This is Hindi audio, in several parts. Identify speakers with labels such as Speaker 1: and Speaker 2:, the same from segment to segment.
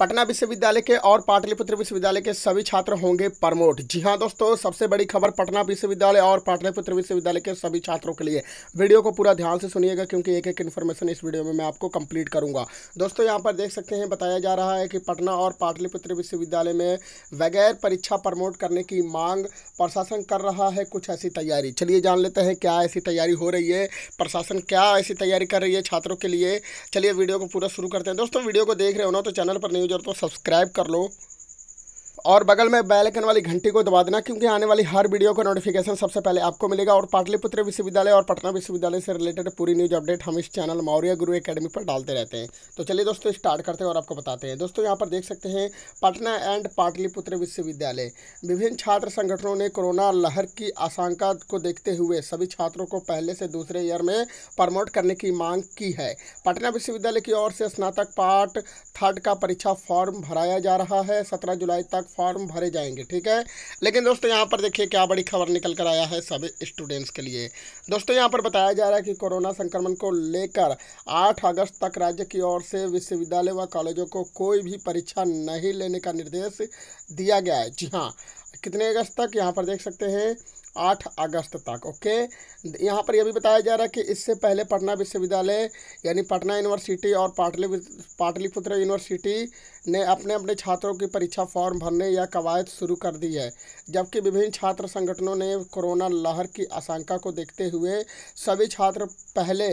Speaker 1: पटना विश्वविद्यालय के और पाटलिपुत्र विश्वविद्यालय के सभी छात्र होंगे प्रमोट जी हाँ दोस्तों सबसे बड़ी खबर पटना विश्वविद्यालय और पाटलिपुत्र विश्वविद्यालय के सभी छात्रों के लिए वीडियो को पूरा ध्यान से सुनिएगा क्योंकि एक एक इन्फॉर्मेशन इस वीडियो में मैं आपको कंप्लीट करूंगा दोस्तों यहाँ पर देख सकते हैं बताया जा रहा है कि पटना और पाटलिपुत्र विश्वविद्यालय में बगैर परीक्षा प्रमोट करने की मांग प्रशासन कर रहा है कुछ ऐसी तैयारी चलिए जान लेते हैं क्या ऐसी तैयारी हो रही है प्रशासन क्या ऐसी तैयारी कर रही है छात्रों के लिए चलिए वीडियो को पूरा शुरू करते हैं दोस्तों वीडियो को देख रहे हो ना तो चैनल पर नहीं यूजर तो सब्सक्राइब कर लो और बगल में बेल आइकन वाली घंटी को दबा देना क्योंकि आने वाली हर वीडियो का नोटिफिकेशन सबसे पहले आपको मिलेगा और पाटलिपुत्र विश्वविद्यालय और पटना विश्वविद्यालय से रिलेटेड पूरी न्यूज अपडेट हम इस चैनल मौर्य गुरु अकेडमी पर डालते रहते हैं तो चलिए दोस्तों स्टार्ट करते हैं और आपको बताते हैं दोस्तों यहाँ पर देख सकते हैं पटना एंड पाटलिपुत्र विश्वविद्यालय विभिन्न छात्र संगठनों ने कोरोना लहर की आशंका को देखते हुए सभी छात्रों को पहले से दूसरे ईयर में प्रमोट करने की मांग की है पटना विश्वविद्यालय की ओर से स्नातक पार्ट थर्ड का परीक्षा फॉर्म भराया जा रहा है सत्रह जुलाई तक फॉर्म भरे जाएंगे ठीक है लेकिन दोस्तों यहाँ पर देखिए क्या बड़ी खबर निकल कर आया है सभी स्टूडेंट्स के लिए दोस्तों यहाँ पर बताया जा रहा है कि कोरोना संक्रमण को लेकर आठ अगस्त तक राज्य की ओर से विश्वविद्यालय व कॉलेजों को कोई भी परीक्षा नहीं लेने का निर्देश दिया गया है जी हाँ कितने अगस्त तक यहाँ पर देख सकते हैं आठ अगस्त तक ओके यहाँ पर यह भी बताया जा रहा है कि इससे पहले पटना विश्वविद्यालय यानी पटना यूनिवर्सिटी और पाटलि पाटलिपुत्र यूनिवर्सिटी ने अपने अपने छात्रों की परीक्षा फॉर्म भरने या कवायद शुरू कर दी है जबकि विभिन्न छात्र संगठनों ने कोरोना लहर की आशंका को देखते हुए सभी छात्र पहले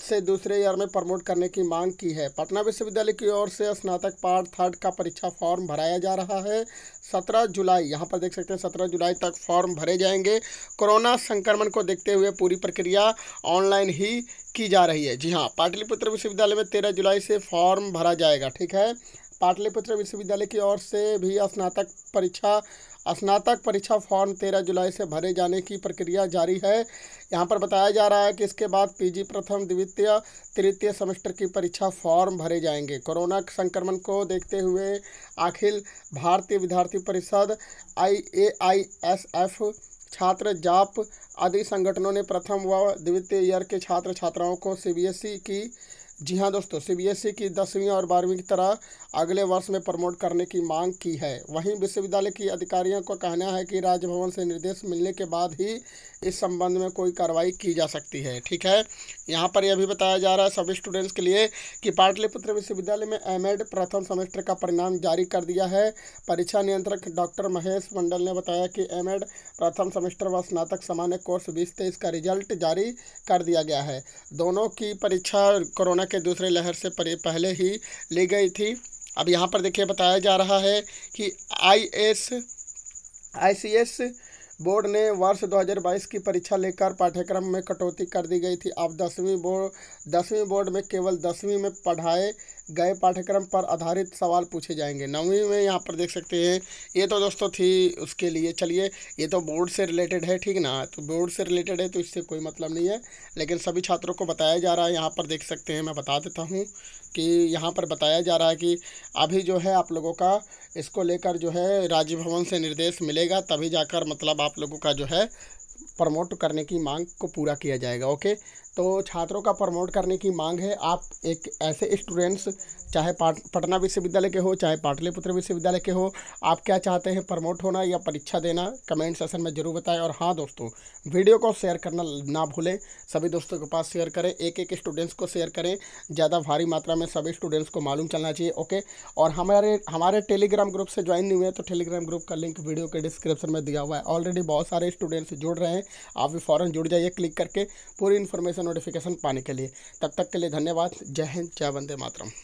Speaker 1: से दूसरे ईयर में प्रमोट करने की मांग की है पटना विश्वविद्यालय की ओर से स्नातक पार्ट थर्ड का परीक्षा फॉर्म भराया जा रहा है सत्रह जुलाई यहाँ पर देख सकते हैं सत्रह जुलाई तक फॉर्म भरे जाएंगे कोरोना संक्रमण को देखते हुए पूरी प्रक्रिया ऑनलाइन ही की जा रही है जी हाँ पाटलिपुत्र विश्वविद्यालय में तेरह जुलाई से फॉर्म भरा जाएगा ठीक है पाटलिपुत्र विश्वविद्यालय की ओर से भी स्नातक परीक्षा स्नातक परीक्षा फॉर्म तेरह जुलाई से भरे जाने की प्रक्रिया जारी है यहाँ पर बताया जा रहा है कि इसके बाद पीजी प्रथम द्वितीय तृतीय सेमेस्टर की परीक्षा फॉर्म भरे जाएंगे कोरोना संक्रमण को देखते हुए अखिल भारतीय विद्यार्थी परिषद आई ए आई एस एफ छात्र जाप आदि संगठनों ने प्रथम व द्वितीय ईयर के छात्र छात्राओं को सीबीएसई की जी हाँ दोस्तों सीबीएसई e की दसवीं और बारहवीं की तरह अगले वर्ष में प्रमोट करने की मांग की है वहीं विश्वविद्यालय की अधिकारियों का कहना है कि राजभवन से निर्देश मिलने के बाद ही इस संबंध में कोई कार्रवाई की जा सकती है ठीक है यहाँ पर यह भी बताया जा रहा है सभी स्टूडेंट्स के लिए कि पाटलिपुत्र विश्वविद्यालय में एम प्रथम सेमेस्टर का परिणाम जारी कर दिया है परीक्षा नियंत्रक डॉक्टर महेश मंडल ने बताया कि एम प्रथम सेमेस्टर व स्नातक सामान्य कोर्स बीस तेईस का रिजल्ट जारी कर दिया गया है दोनों की परीक्षा कोरोना के दूसरे लहर से पहले ही ली गई थी अब यहाँ पर देखिए बताया जा रहा है कि I S I C S board ने वर्ष 2022 की परीक्षा लेकर पाठ्यक्रम में कटौती कर दी गई थी अब दसवीं बोर्ड दसवीं बोर्ड में केवल दसवीं में पढ़ाए गए पाठ्यक्रम पर आधारित सवाल पूछे जाएंगे नौवीं में यहाँ पर देख सकते हैं ये तो दोस्तों थी उसके लिए चलिए ये तो बोर्ड से रिलेटेड है ठीक ना तो बोर्ड से रिलेटेड है तो इससे कोई मतलब नहीं है लेकिन सभी छात्रों को बताया जा रहा है यहाँ पर देख सकते हैं मैं बता देता हूँ कि यहाँ पर बताया जा रहा है कि अभी जो है आप लोगों का इसको लेकर जो है राजभवन भवन से निर्देश मिलेगा तभी जाकर मतलब आप लोगों का जो है प्रमोट करने की मांग को पूरा किया जाएगा ओके तो छात्रों का प्रमोट करने की मांग है आप एक ऐसे स्टूडेंट्स चाहे पटना विश्वविद्यालय के हो चाहे पाटलिपुत्र विश्वविद्यालय के हो आप क्या चाहते हैं प्रमोट होना या परीक्षा देना कमेंट सेशन में ज़रूर बताएं और हाँ दोस्तों वीडियो को शेयर करना ना भूलें सभी दोस्तों के पास शेयर करें एक एक स्टूडेंट्स को शेयर करें ज़्यादा भारी मात्रा में सभी स्टूडेंट्स को मालूम चलना चाहिए ओके और हमारे हमारे टेलीग्राम ग्रुप से ज्वाइन नहीं हुए तो टेलीग्राम ग्रुप का लिंक वीडियो के डिस्क्रिप्शन में दिया हुआ है ऑलरेडी बहुत सारे स्टूडेंट्स जुड़ रहे हैं आप भी फ़ौरन जुड़ जाइए क्लिक करके पूरी इन्फॉर्मेशन नोटिफिकेशन पाने के लिए तब तक के लिए धन्यवाद जय हिंद जय वंदे मातरम